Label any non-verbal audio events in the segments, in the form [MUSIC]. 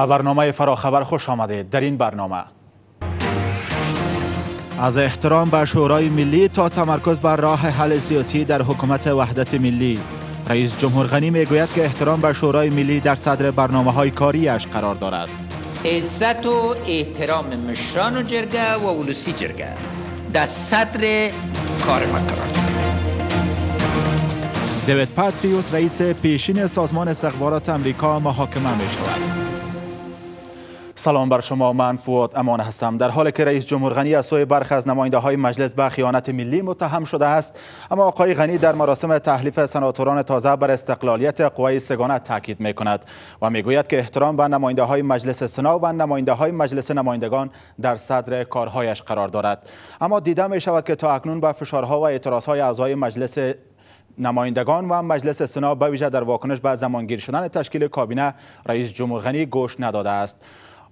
به برنامه فراخبر خوش آمدید در این برنامه از احترام به شورای ملی تا تمرکز بر راه حل سیاسی در حکومت وحدت ملی رئیس جمهور غنی میگوید که احترام به شورای ملی در صدر برنامه های کاریش قرار دارد عزت و احترام مشران و جرگه و ولسی جرگه در صدر کار ما قرار دوید پاتریوس رئیس پیشین سازمان استخبارات امریکا محاکمه می شود سلام بر شما من فواد امان هستم در حالی که رئیس جمهور غنی از سوی برخی از نماینده های مجلس به خیانت ملی متهم شده است اما آقای غنی در مراسم تحلیف سناتوران تازه بر استقلالیت قوای سگانه تاکید می کند و می گوید که احترام به نماینده های مجلس سنا و نماینده های مجلس نمایندگان در صدر کارهایش قرار دارد اما دیده می شود که تا اکنون به فشارها و های اعضای مجلس نمایندگان و مجلس سنا به ویژه در واکنش به زمانگیر شدن تشکیل کابینه رئیس جمهور غنی گوش نداده است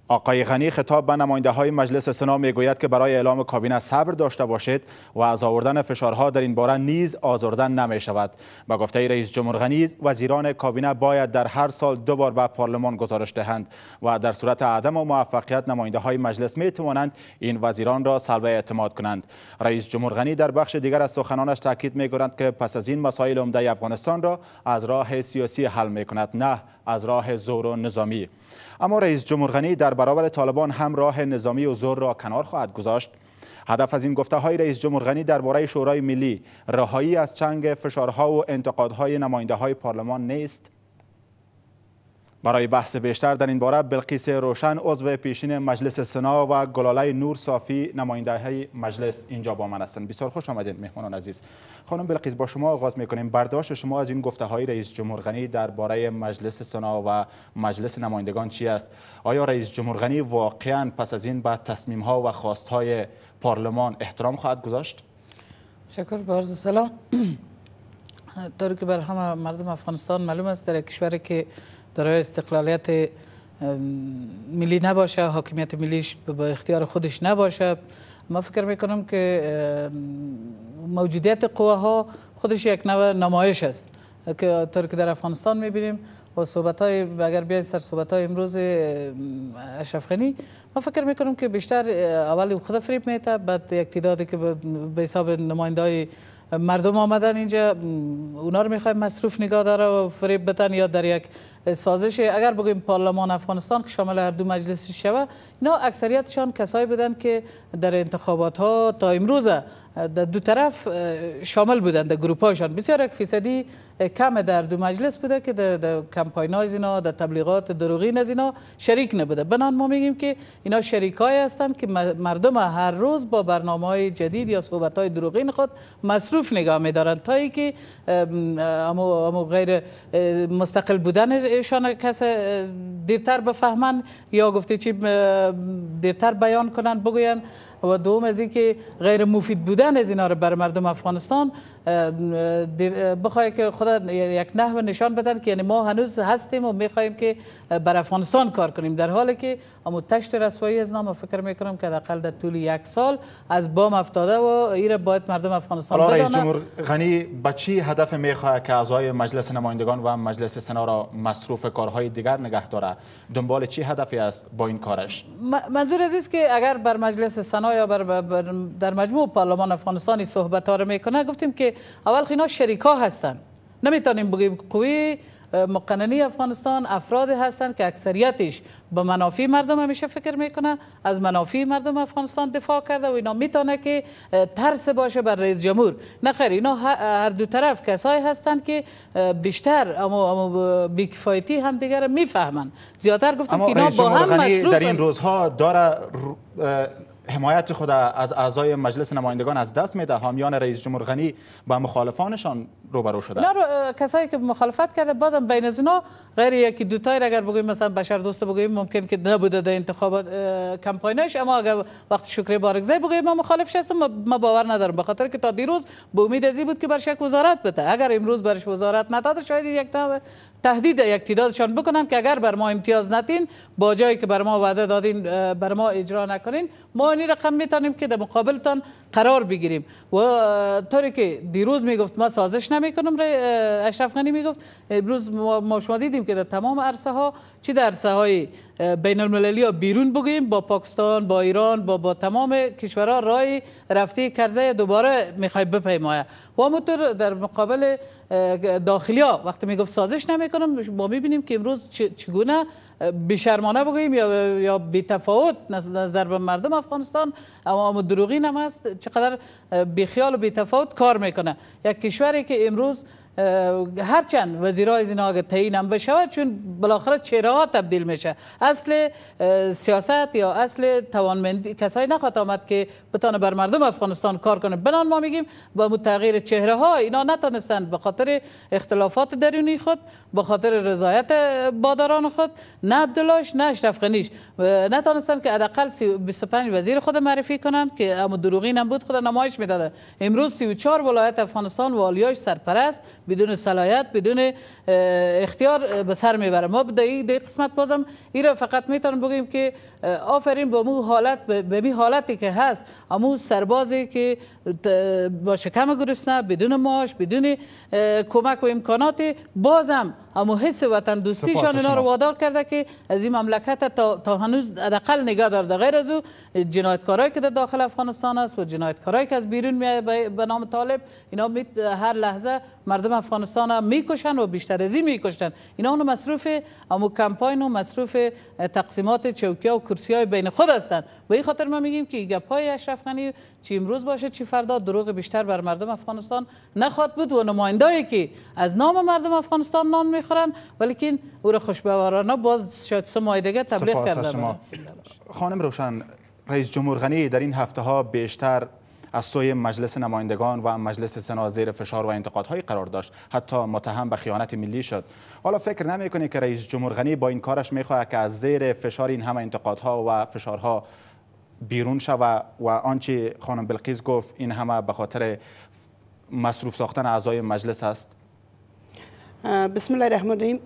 آقای غنی خطاب به نماینده های مجلس سنا میگوید که برای اعلام کابینه صبر داشته باشید و از آوردن فشارها در این باره نیز آزردن نمی شود با گفته رئیس جمهور غنی وزیران کابینه باید در هر سال دو بار به پارلمان گزارش دهند و در صورت عدم و موفقیت نماینده های مجلس می توانند این وزیران را سلب اعتماد کنند رئیس جمهور غنی در بخش دیگر از سخنانش تاکید می که پس از این مسائل عمده افغانستان را از راه سیاسی حل می کند نه از راه زور و نظامی اما رئیس جمهور غنی در برابر طالبان هم راه نظامی و زور را کنار خواهد گذاشت هدف از این گفته های رئیس جمهور غنی درباره شورای ملی رهایی از چنگ فشارها و انتقادهای نماینده های پارلمان نیست برای بحث بیشتر در این باره بلقیس روشن عضو پیشین مجلس سنا و گلاله نور صافی نماینده های مجلس اینجا با من هستند بسیار خوش آمدید مهمانان عزیز خانم بلقیس با شما آغاز میکنیم برداشت شما از این گفته های رئیس جمهور غنی درباره مجلس سنا و مجلس نمایندگان چی است آیا رئیس جمهور غنی واقعا پس از این به تصمیم ها و خواست های پارلمان احترام خواهد گذاشت تشکر به سلام [CLEARS THROAT] داره که بر همه مردم افغانستان معلوم است در کشوری که دارای استقلالیت ملی نباشه حاکمیت ملیش به اختیار خودش نباشه ما فکر میکنم که موجودیت قوه ها خودش یک نوع نمایش است که طور که در افغانستان میبینیم و صحبت های اگر سر صحبت های امروز اشرف غنی ما فکر میکنم که بیشتر اول خود فریب میته بعد یک تعدادی که به حساب نماینده مردم آمدن اینجا اونا رو میخوایم مصروف نگاه داره و فریب بتن یا در یک سازش اگر بگویم پارلمان افغانستان که شامل هر دو مجلس شوه اینا اکثریتشان کسایی بودن که در انتخابات ها تا امروز در دو طرف شامل بودن در گروپ هاشان بسیار یک فیصدی کم در دو مجلس بوده که در, کمپاین های اینا در تبلیغات دروغین از اینا شریک نبوده بنان ما میگیم که اینا شریک های هستند که مردم هر روز با برنامه های جدید یا صحبت های دروغین خود مصروف نگاه میدارند تا که اما غیر مستقل بودن ایشان کس دیرتر بفهمن یا گفته چی دیرتر بیان کنند بگوین و دوم از اینکه غیر مفید بودن از اینا رو بر مردم افغانستان بخوای که خدا یک نحو نشان بدن که یعنی ما هنوز هستیم و میخوایم که بر افغانستان کار کنیم در حالی که اما تشت رسوایی از نام فکر میکنم که حداقل در طول یک سال از بام افتاده و این باید مردم افغانستان بدانه رئیس جمهور غنی بچی هدف میخواه که اعضای مجلس نمایندگان و مجلس سنا را مصروف کارهای دیگر نگه داره دنبال چی هدفی است با این کارش منظور از که اگر بر مجلس سنا آیا بر بر در مجموع پارلمان افغانستانی صحبت ها رو میکنه گفتیم که اول شریک شریکا هستن نمیتونیم بگیم قوی مقننی افغانستان افراد هستند که اکثریتش به منافی مردم همیشه فکر میکنه از منافی مردم افغانستان دفاع کرده و اینا میتونه که ترس باشه بر رئیس جمهور نه خیر اینا هر دو طرف کسایی هستند که بیشتر اما, اما بیکفایتی هم دیگر میفهمن زیادتر گفتم که اینا با هم در این روزها داره حمایت خود از اعضای مجلس نمایندگان از دست میده حامیان رئیس جمهور غنی با مخالفانشان روبرو شده نه کسایی که مخالفت کرده بازم بین از اونها غیر یکی دو تای اگر بگویم مثلا بشر دوست بگویم ممکن که نبوده در انتخابات کمپاینش اما اگر وقت شکر زی بگویم ما مخالف هستم ما باور ندارم به خاطر که تا دیروز به امید ازی بود که برش یک وزارت بده اگر امروز برش وزارت نداده شاید یک تا تهدید تعدادشان بکنن که اگر بر ما امتیاز ندین با جایی که بر ما وعده دادین بر ما اجرا نکنین ما این رقم میتونیم که در مقابلتان قرار بگیریم و طوری که دیروز میگفت ما سازش نمیکنم اشرف غنی میگفت امروز ما شما دیدیم که در تمام عرصه ها چی در عرصه های بین المللی ها بیرون بگیم با پاکستان با ایران با با تمام کشورها رای رفته کرزه دوباره میخوای بپیمایه و همونطور در مقابل داخلی ها وقتی میگفت سازش نمی کنم ما میبینیم که امروز چگونه بیشرمانه بگوییم یا یا بیتفاوت نظر به مردم افغانستان اما دروغین هم هست چقدر بیخیال و بیتفاوت کار میکنه یک کشوری که امروز هرچند وزیرای از اینا اگه تعیین هم بشه چون بالاخره چهره ها تبدیل میشه اصل سیاست یا اصل توانمندی کسایی نخواهد آمد که بتانه بر مردم افغانستان کار کنه بنان ما میگیم با متغیر چهره ها اینا نتونستند به خاطر اختلافات درونی خود به خاطر رضایت باداران خود نه عبدالله نه اشرف غنیش نتونستند که حداقل 25 وزیر خود معرفی کنند که اما دروغین هم بود خود نمایش میداده امروز 34 ولایت افغانستان والیاش سرپرست بدون صلاحیت بدون اختیار به سر میبره ما به این قسمت بازم را فقط میتونم بگیم که آفرین به مو حالت به می حالتی که هست امو سربازی که با شکم گرسنه بدون معاش بدون کمک و امکاناتی بازم اما حس وطن دوستیشان اینا رو وادار کرده که از این مملکت تا, تا هنوز حداقل نگاه دارده غیر از او جنایتکارایی که در دا داخل افغانستان است و جنایتکارایی که از بیرون می به نام طالب اینا هر لحظه مردم افغانستان هم میکشن و بیشتر از این میکشن اینا اونو مصروف اما کمپاین و مصروف تقسیمات چوکی و کرسی های بین خود هستن به این خاطر ما میگیم که ایگه پای اشرف غنی چی امروز باشه چی فردا دروغ بیشتر بر مردم افغانستان نخواد بود و نمایندایی که از نام مردم افغانستان نان میخورن ولیکن او را خوشبوارانه باز شاید سه ماه دیگه تبلیغ کرده شما. خانم روشن رئیس جمهور غنی در این هفته ها بیشتر از سوی مجلس نمایندگان و مجلس سنا زیر فشار و انتقادهای قرار داشت حتی متهم به خیانت ملی شد حالا فکر نمیکنه که رئیس جمهور غنی با این کارش میخواهد که از زیر فشار این همه انتقادها و فشارها بیرون شود و آنچه خانم بلقیس گفت این همه به خاطر مصروف ساختن اعضای مجلس است بسم الله الرحمن الرحیم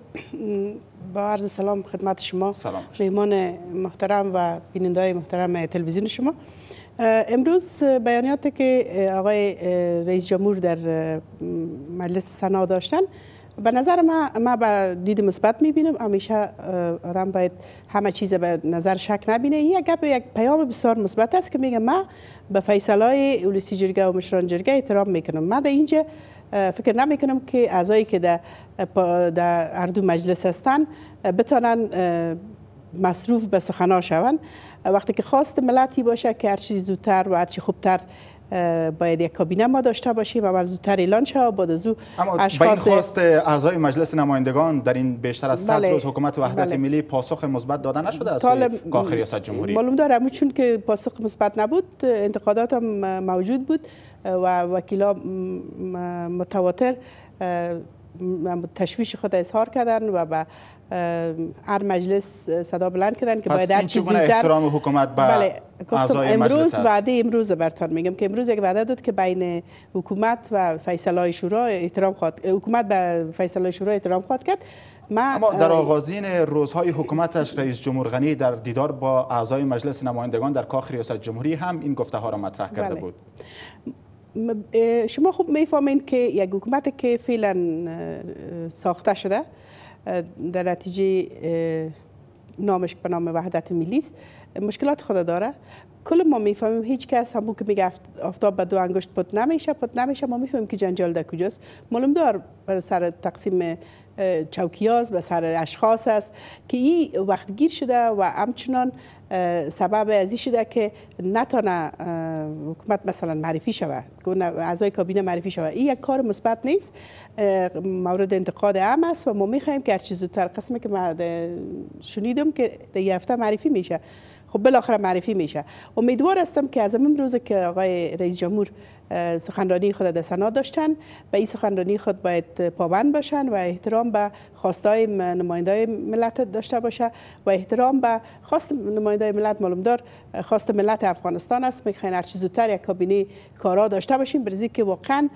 با عرض سلام خدمت شما مهمان محترم و بیننده های محترم تلویزیون شما امروز بیانیات که آقای رئیس جمهور در مجلس سنا داشتن به نظر ما ما به دید مثبت میبینم همیشه آدم باید همه چیز به نظر شک نبینه این یک پیام بسیار مثبت است که میگه ما به های اولسی جرگه و مشران جرگه احترام میکنم ما در اینجا فکر نمی کنم که اعضایی که در اردو مجلس هستند بتانن مصروف به سخنا شوند وقتی که خواست ملتی باشه که هرچی زودتر و هرچی خوبتر باید یک کابینه ما داشته باشیم و زودتر اعلان شد و بعد از اشخاص این خواست اعضای مجلس نمایندگان در این بیشتر از 100 بله. روز حکومت وحدت بله. ملی پاسخ مثبت داده نشده از کاخ ریاست جمهوری معلوم دارم چون که پاسخ مثبت نبود انتقادات هم موجود بود و وکیلا متواتر تشویش خود اظهار کردن و به هر مجلس صدا بلند کردن که باید هر چیز احترام حکومت به بله گفتم امروز وعده امروز برتان میگم که امروز یک وعده داد که بین حکومت و فیصله شورا احترام خواهد حکومت به فیصله شورا احترام خواهد کرد ما اما در آغازین روزهای حکومتش رئیس جمهور غنی در دیدار با اعضای مجلس نمایندگان در کاخ ریاست جمهوری هم این گفته ها را مطرح کرده بله. بود شما خوب میفهمین که یک حکومت که فعلا ساخته شده در نتیجه نامش به نام وحدت ملی است مشکلات خود داره کل ما میفهمیم هیچ کس همون که میگفت آفتاب به دو انگشت پت نمیشه پت نمیشه ما میفهمیم که جنجال در کجاست معلوم دار سر تقسیم چوکیاز به سر اشخاص است که این وقت گیر شده و همچنان سبب ازی شده که نتانه حکومت مثلا معرفی شود اعضای کابینه معرفی شوه این یک کار مثبت نیست مورد انتقاد هم است و ما میخواهیم که هرچی زودتر قسمه که من شنیدم که یه هفته معرفی میشه خب بالاخره معرفی میشه امیدوار هستم که از امروز که آقای رئیس جمهور سخنرانی خود در سنا داشتن به این سخنرانی خود باید پابند باشن و احترام به خواستای نماینده ملت داشته باشه و احترام به خواست نماینده ملت دار، خواست ملت افغانستان است میخواین هر زودتر یک کابینه کارا داشته باشیم برزی که واقعا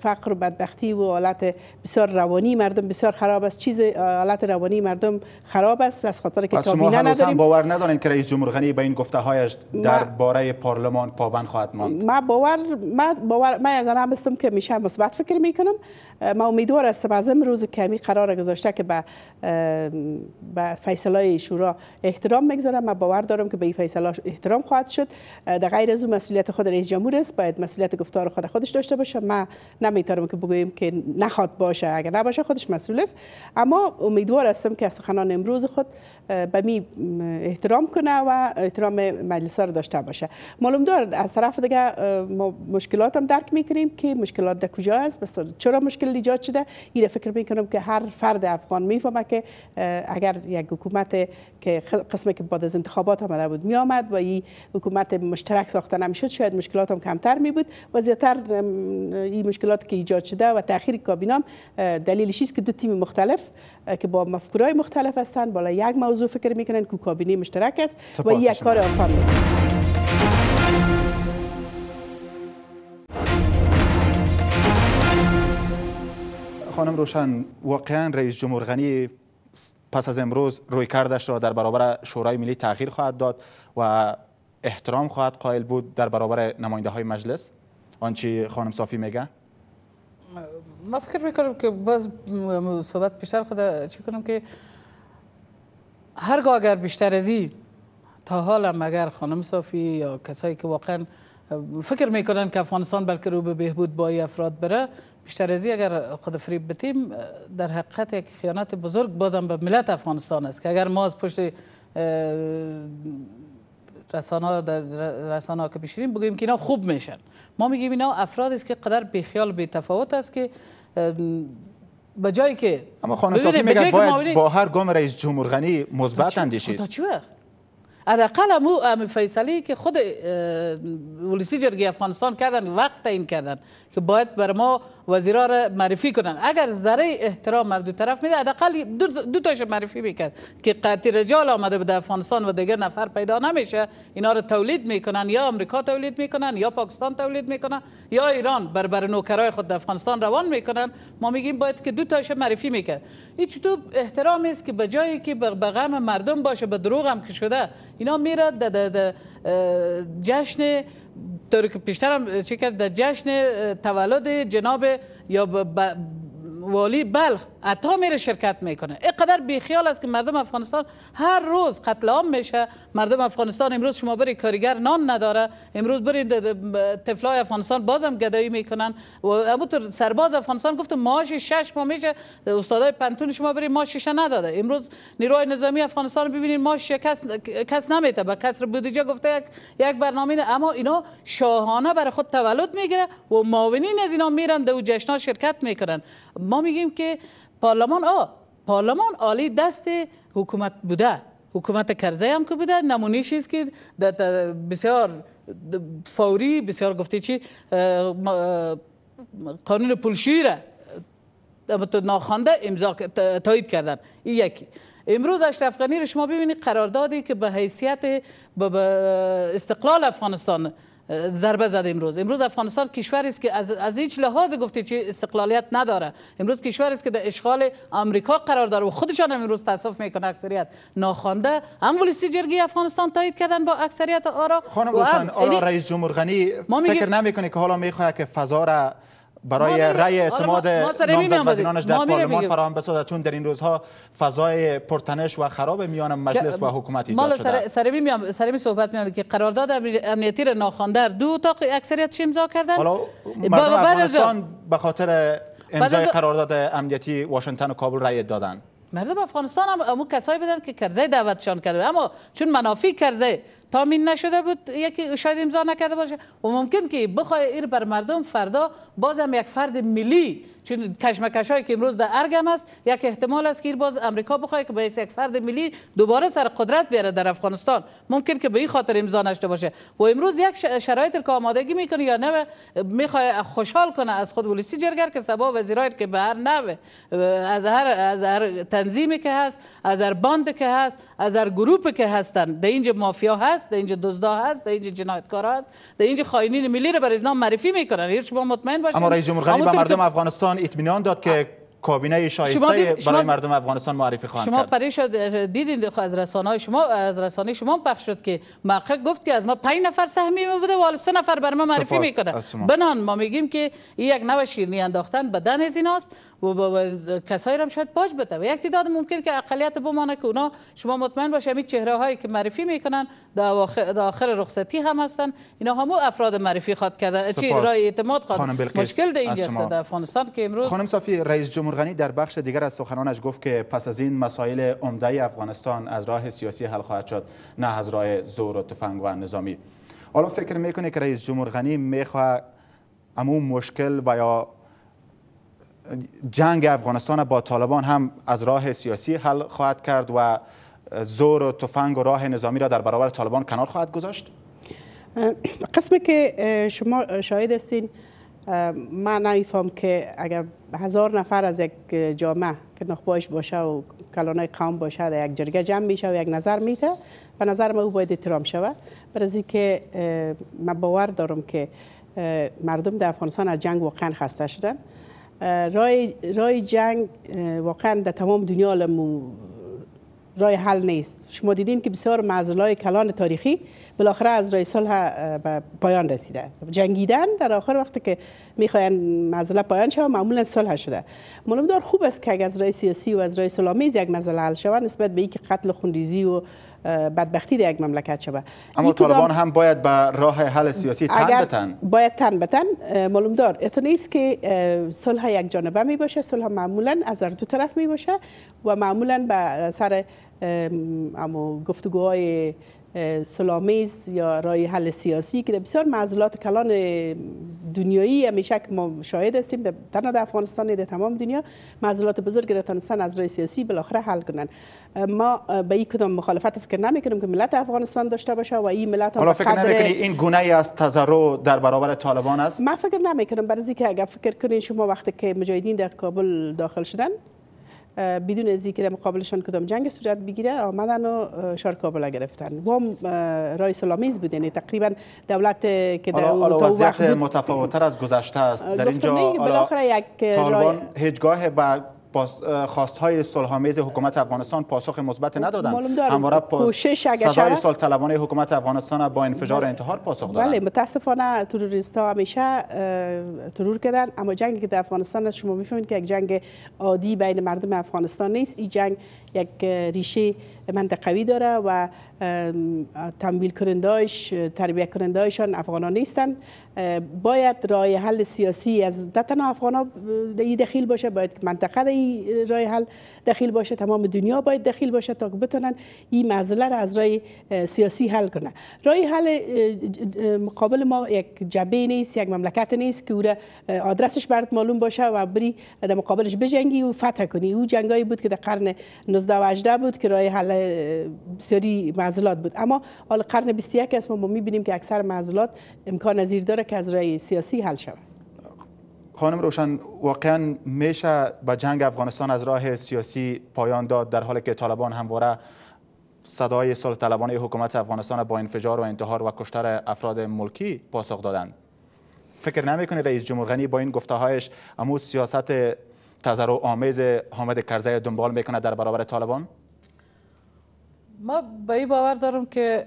فقر و بدبختی و حالت بسیار روانی مردم بسیار خراب است چیز حالت روانی مردم خراب است از خاطر که کابینه نداریم باور ندارین که رئیس جمهور غنی به این گفته هایش درباره پارلمان پابند خواهد ماند ما باور من باور من هستم که میشه مثبت فکر میکنم ما امیدوار هستم از امروز که همی قرار گذاشته که به به فیصله شورا احترام میگذارم من باور دارم که به این فیصله احترام خواهد شد در غیر از اون مسئولیت خود رئیس جمهور است باید مسئولیت گفتار خود خودش داشته باشه من نمیتارم که بگویم که نخواد باشه اگر نباشه خودش مسئول است اما امیدوار هستم که از سخنان امروز خود به می احترام کنه و احترام مجلس را داشته باشه معلوم دار از طرف دیگه ما مشکلات هم درک میکنیم که مشکلات در کجا است بس چرا مشکل ایجاد شده این فکر میکنم که هر فرد افغان میفهمه که اگر یک حکومت که قسمی که بعد از انتخابات آمده بود میآمد و این حکومت مشترک ساخته نمیشد شاید مشکلات هم کمتر می بود و زیاتر این مشکلات که ایجاد شده و تاخیر کابینام دلیلش است که دو تیم مختلف که با مفکورای مختلف هستند بالا یک موضوع فکر میکنن که کابینه مشترک است و یک کار آسان نیست خانم روشن واقعا رئیس جمهور غنی پس از امروز روی کردش را در برابر شورای ملی تغییر خواهد داد و احترام خواهد قائل بود در برابر نماینده های مجلس آنچه خانم صافی میگه ما فکر میکنم که باز صحبت بیشتر خود چی کنم که هرگاه اگر بیشتر از این تا حالا مگر خانم صافی یا کسایی که واقعا فکر میکنن که افغانستان بلکه رو به بهبود با افراد بره بیشتر از اگر خود فریب بتیم در حقیقت یک خیانت بزرگ بازم به ملت افغانستان است که اگر ما از پشت رسانه رسانه که بشیریم بگیم که اینا خوب میشن ما میگیم اینا افراد است که قدر خیال بی تفاوت است که به جایی که اما خانم صافی میگه باید با هر گام رئیس جمهور غنی مثبت خب اندیشید خب تا چی وقت حداقل امو فیصلی که خود ولسی جرگی افغانستان کردن وقت تعیین کردن که باید بر ما وزیرا را معرفی کنن اگر ذره احترام مردو طرف میده حداقل دو, دو تاش معرفی میکرد که قطعی رجال آمده به افغانستان و دیگه نفر پیدا نمیشه اینا رو تولید میکنن یا آمریکا تولید میکنن یا پاکستان تولید میکنن یا ایران بر بر نوکرای خود افغانستان روان میکنن ما میگیم باید که دو تاش معرفی میکرد این چطور احترام است که به جایی که به غم مردم باشه به دروغ هم که شده اینا میره در جشن ترک که پیشتر هم چه کرد در جشن تولد جناب یا والی بلخ عطا میره شرکت میکنه اینقدر خیال است که مردم افغانستان هر روز قتل عام میشه مردم افغانستان امروز شما بری کارگر نان نداره امروز بری تفلای افغانستان بازم گدایی میکنن و همونطور سرباز افغانستان گفت ماش شش ما میشه استادای پنتون شما بری شنا نداده امروز نیروهای نظامی افغانستان ببینید ماش کس کس نمیته با کسر بودجه گفته یک یک برنامه اما اینا شاهانه برای خود تولد میگیره و معاونین از اینا میرن ده جشن شرکت میکنن ما ما میگیم که پارلمان آ پارلمان عالی دست حکومت بوده حکومت کرزی هم که بوده نمونه است که بسیار فوری بسیار گفته چی قانون پولشویی را ناخوانده امضا تایید کردن این یکی امروز اشرف غنی رو شما ببینید قراردادی که به حیثیت استقلال افغانستان ضربه زد امروز امروز افغانستان کشوری است که از, از هیچ لحاظ گفته چی استقلالیت نداره امروز کشوری است که در اشغال آمریکا قرار داره و خودشان هم امروز تاسف میکنه اکثریت ناخوانده ولی جرگی افغانستان تایید کردن با اکثریت آرا خانم آرا یعنی رئیس جمهور غنی فکر نمیکنه که حالا میخواد که فضا را برای رای آره، اعتماد وزینانش در پارلمان فراهم بسازد چون در این روزها فضای پرتنش و خراب میان مجلس و حکومت ایجاد شده سر سر سر می صحبت میاد که قرارداد امنیتی را در دو تا اکثریت امضا کردن حالا مردم افغانستان به خاطر امضای قرارداد امنیتی واشنگتن و کابل رای دادن مردم افغانستان هم امو کسایی بدن که کرزه دعوتشان کرده اما چون منافی کرزه تامین نشده بود یکی شاید امضا نکرده باشه و ممکن که بخوای ایر بر مردم فردا باز هم یک فرد ملی چون کشمکش هایی که امروز در ارگم است یک احتمال است که ایر باز امریکا بخواد که به یک فرد ملی دوباره سر قدرت بیاره در افغانستان ممکن که به این خاطر امضا نشده باشه و امروز یک شرایط که آمادگی میکنه یا نه میخوای خوشحال کنه از خود ولیسی جرگر که سبا وزیرای که به هر نوع از هر از هر تنظیمی که هست از هر باند که هست از هر گروپی که هستند در اینجا مافیا هست هست در اینجا دزدا هست در اینجا جنایتکار هست در اینجا خائنین ملی را برای اسلام معرفی میکنن هر یعنی شما مطمئن باشید اما رئیس جمهور غنی به مردم افغانستان اطمینان داد که کابینه شایسته برای مردم افغانستان معرفی خواهند شما پریش دیدید دیدین از رسانه شما از رسانه شما پخش شد که محقق گفت که از ما 5 نفر سهمی ما بوده و سه نفر بر ما معرفی میکنه بنان ما میگیم که این یک نوع نیانداختن بدن از ایناست و کسایی هم شاید باج بده و یک تعداد ممکن که اقلیت بمانه که اونا شما مطمئن باشه همین چهره هایی که معرفی میکنن در آخر رخصتی هم هستن اینا همو افراد معرفی خواد کرده چی رای اعتماد خواد مشکل اینجا است در افغانستان که امروز خانم صافی رئیس جمهور غنی در بخش دیگر از سخنانش گفت که پس از این مسائل عمده افغانستان از راه سیاسی حل خواهد شد نه از راه زور و تفنگ و نظامی حالا فکر میکنه که رئیس جمهور غنی میخواه امو مشکل و یا جنگ افغانستان با طالبان هم از راه سیاسی حل خواهد کرد و زور و تفنگ و راه نظامی را در برابر طالبان کنار خواهد گذاشت؟ قسم که شما شاهد هستین من نمیفهم که اگر هزار نفر از یک جامعه که نخبایش باشه و کلانای قوم باشه در یک جرگه جمع میشه و یک نظر میده به نظر ما او باید احترام شود برای که من باور دارم که مردم در افغانستان از جنگ واقعا خسته شدن رای, رای جنگ واقعا در تمام دنیا لمو رای حل نیست شما دیدیم که بسیار معضلای کلان تاریخی بالاخره از رای صلح به پایان رسیده جنگیدن در آخر وقتی که میخواین معضله پایان شود معمولا صلح شده معلوم دار خوب است که اگر از رای سیاسی و از رای سلامی یک مزله حل شود نسبت به اینکه قتل خونریزی و بدبختی در یک مملکت اما طالبان هم باید به راه حل سیاسی تن بتن باید تن بتن معلوم دار نیست که صلح یک جانبه می باشه صلح معمولا از دو طرف می باشه و معمولا به سر اما گفتگوهای سلامیز یا رای حل سیاسی که در بسیار معضلات کلان دنیایی همیشه ما شاهد هستیم تنها در افغانستان در تمام دنیا معضلات بزرگ را تانستن از رای سیاسی بالاخره حل کنن ما به این کدام مخالفت فکر نمیکنیم که ملت افغانستان داشته باشه و این ملت هم فکر این گونه ای از تظرو در برابر طالبان است من فکر نمیکنم برای که اگر فکر کنین شما وقتی که مجاهدین در کابل داخل شدن بدون از که در مقابلشان کدام جنگ صورت بگیره آمدن و شار کابل گرفتن هم رای سلامیز بود یعنی تقریبا دولت که در حالا وضعیت متفاوتر از گذشته است در اینجا بالاخره یک طالبان هیچگاه با خواست های صلحآمیز حکومت افغانستان پاسخ مثبت خب، ندادند همواره کوشش اگر سال طلبانه حکومت افغانستان با انفجار بله. انتحار پاسخ دادند بله متاسفانه تروریست ها همیشه ترور کردن اما جنگی که در افغانستان است شما میفهمید که یک جنگ عادی بین مردم افغانستان نیست این جنگ یک ریشه منطقوی داره و تمویل کنندایش تربیه افغان ها نیستن باید رای حل سیاسی از نه تنها افغان دخیل باشه باید منطقه در رای حل دخیل باشه تمام دنیا باید دخیل باشه تا که بتونن این مسئله را از رای سیاسی حل کنه رای حل مقابل ما یک جبه نیست یک مملکت نیست که او آدرسش برد معلوم باشه و بری در مقابلش بجنگی و فتح کنی او جنگایی بود که در قرن 16 و بود که راه حل سری معضلات بود اما حال قرن 21 است ما میبینیم که اکثر معضلات امکان زیر داره که از راه سیاسی حل شود خانم روشن واقعا میشه به جنگ افغانستان از راه سیاسی پایان داد در حالی که طالبان همواره صدای سال طالبان حکومت افغانستان با انفجار و انتحار و کشتر افراد ملکی پاسخ دادند فکر نمیکنه رئیس جمهور غنی با این گفته هایش امو سیاست و آمیز حامد کرزی دنبال میکنه در برابر طالبان ما به این باور دارم که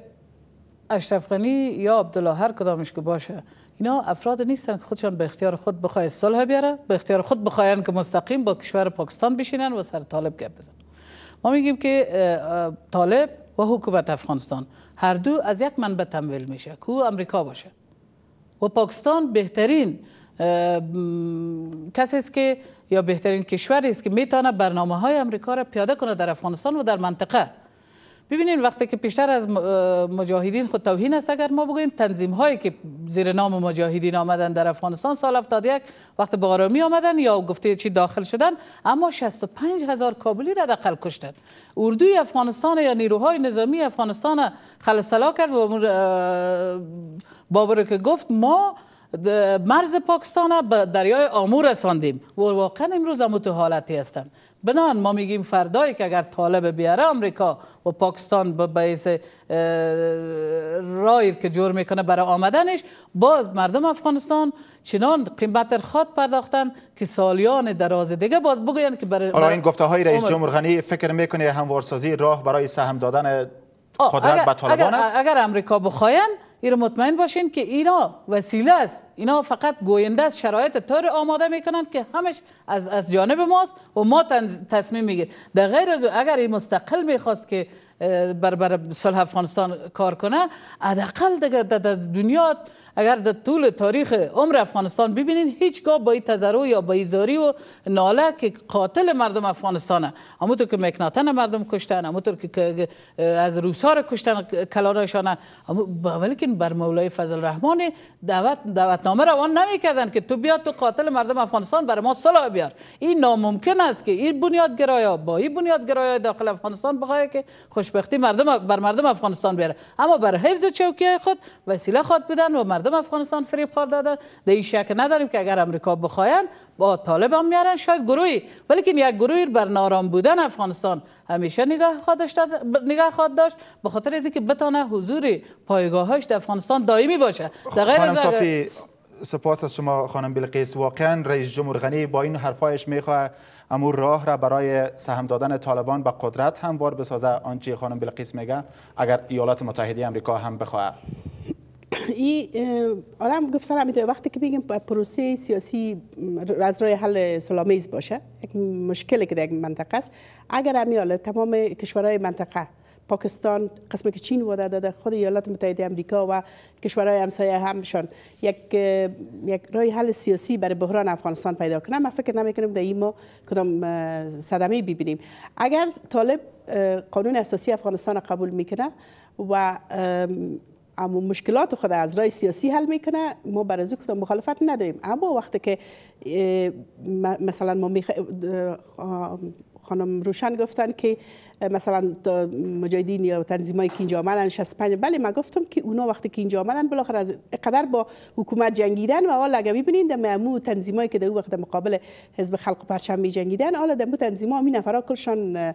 اشرف غنی یا عبدالله هر کدامش که باشه اینا افراد نیستن که خودشان به اختیار خود بخوای صلح بیاره به اختیار خود بخواین که مستقیم با کشور پاکستان بشینن و سر طالب گپ بزنن ما میگیم که طالب و حکومت افغانستان هر دو از یک منبع تمویل میشه کو او امریکا باشه و پاکستان بهترین کسی است که یا بهترین کشوری است که میتونه برنامه های امریکا را پیاده کنه در افغانستان و در منطقه ببینین وقتی که پیشتر از مجاهدین خود توهین است اگر ما بگوییم تنظیم هایی که زیر نام مجاهدین آمدن در افغانستان سال 71 وقت به آرامی آمدن یا گفته چی داخل شدن اما 65 هزار کابلی را دقل کشتن اردوی افغانستان یا نیروهای نظامی افغانستان خلصلا کرد و بابر که گفت ما مرز پاکستان به دریای آمو رساندیم و واقعا امروز هم تو حالتی هستن بنان ما میگیم فردایی که اگر طالب بیاره آمریکا و پاکستان به باعث رای که جور میکنه برای آمدنش باز مردم افغانستان چنان قیمت خاط پرداختن که سالیان دراز دیگه باز بگوین که برای آره این گفته های رئیس جمهور غنی فکر میکنه هموارسازی راه برای سهم دادن قدرت به طالبان است اگر امریکا بخواین ایرا مطمئن باشین که اینا وسیله است اینا فقط گوینده است شرایط طور آماده میکنند که همش از از جانب ماست و ما تصمیم میگیریم در غیر از اگر این مستقل میخواست که بر صلح افغانستان کار کنه حداقل دیگه در دنیا اگر در طول تاریخ عمر افغانستان ببینین هیچگاه با تزرع یا با زاری و ناله که قاتل مردم افغانستانه همونطور که مکناتن مردم کشتن همونطور که از روسا رو کشتن کلاراشانه که بر مولای فضل رحمان دعوت دعوتنامه روان نمیکردن که تو بیا تو قاتل مردم افغانستان بر ما صلاح بیار این ناممکن است که این بنیادگرایا با این بنیادگرایا داخل افغانستان بخواه که خوش خوشبختی مردم بر مردم افغانستان بیاره اما بر حفظ چوکیه خود وسیله خود بدن و مردم افغانستان فریب خورد دادن در این شک نداریم که اگر امریکا بخواین با طالب هم میارن شاید گروهی که یک گروهی بر نارام بودن افغانستان همیشه نگاه خودش نگاه خود داشت به خاطر اینکه که بتانه حضور پایگاهش در افغانستان دائمی باشه خب، در غیر سپاس از شما خانم بلقیس واقعا رئیس جمهور غنی با این حرفایش میخواد. امور راه را برای سهم دادن طالبان به قدرت هموار بسازه آنچه خانم بلقیس میگه اگر ایالات متحده امریکا هم بخواهد این آدم گفتن میتونه وقتی که بگیم پروسه سیاسی از راه حل سلامیز باشه یک مشکلی که در یک منطقه است اگر امیال تمام کشورهای منطقه پاکستان قسم که چین وعده داده خود ایالات متحده امریکا و کشورهای همسایه همشان یک یک راه حل سیاسی برای بحران افغانستان پیدا کنه ما فکر نمیکنیم در این ما کدام صدمه ببینیم اگر طالب قانون اساسی افغانستان را قبول میکنه و اما مشکلات خود از رای سیاسی حل میکنه ما بر از کدام مخالفت نداریم اما وقتی که مثلا ما خانم روشن گفتن که مثلا مجاهدین یا تنظیمایی که اینجا آمدن 65 بله ما گفتم که اونا وقتی که اینجا آمدن بالاخره از قدر با حکومت جنگیدن و حالا اگه ببینین در معمو تنظیمایی که در وقت مقابل حزب خلق و پرچم می جنگیدن حالا در تنظیما می نفرا کلشان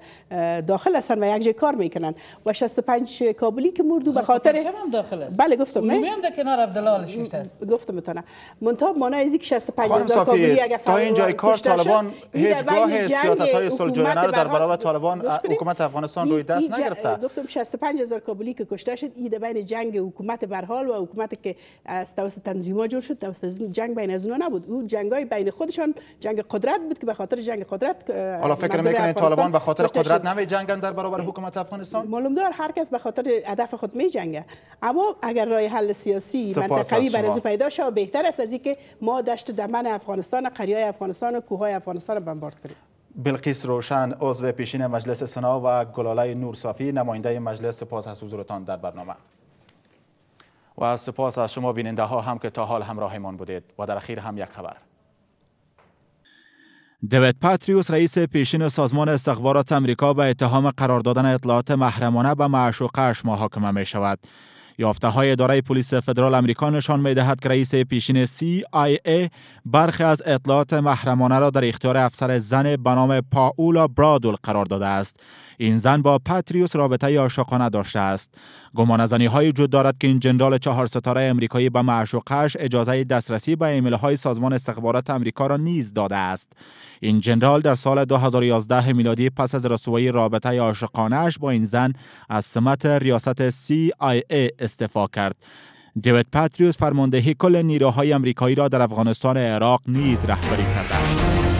داخل هستن و یک جای کار میکنن و 65 کابلی که مردو به خب، خب، خاطر داخل است بله گفتم نه در کنار عبدالله است گفتم تو نه منتها از 65 هزار کابلی اگه تا این جای کار طالبان هیچ گاه سیاست های رو در برابر طالبان حکومت حکومت افغانستان روی دست نگرفته گفتم 65 هزار کابلی که کشته شد این بین جنگ حکومت برحال و حکومت که از توسط ها جور شد توسط جنگ بین از اونا نبود او های بین خودشان جنگ قدرت بود که به خاطر جنگ قدرت حالا فکر میکنین طالبان به خاطر قدرت نمی جنگن در برابر حکومت افغانستان معلوم دار هر کس به خاطر هدف خود می جنگه اما اگر راه حل سیاسی منطقوی برای پیدا شود بهتر است از اینکه ما دشت دمن افغانستان قریای افغانستان و کوههای افغانستان بمبارد کنیم بلقیس روشن عضو پیشین مجلس سنا و گلاله صافی نماینده مجلس سپاس از حضورتان در برنامه و از سپاس از شما بیننده ها هم که تا حال همراهمان بودید و در اخیر هم یک خبر دوید پاتریوس رئیس پیشین سازمان استخبارات امریکا به اتهام قرار دادن اطلاعات محرمانه به معشوقش محاکمه می شود یافته های اداره پلیس فدرال امریکا نشان می دهد که رئیس پیشین CIA برخی از اطلاعات محرمانه را در اختیار افسر زن به نام پاولا برادول قرار داده است این زن با پاتریوس رابطه عاشقانه داشته است گمانزنی های وجود دارد که این جنرال چهار ستاره امریکایی به معشوقش اجازه دسترسی به ایمیل های سازمان استخبارات امریکا را نیز داده است این جنرال در سال 2011 میلادی پس از رسوایی رابطه عاشقانه با این زن از سمت ریاست CIA استعفا کرد دیوید پاتریوس فرماندهی کل نیروهای امریکایی را در افغانستان عراق نیز رهبری کرده است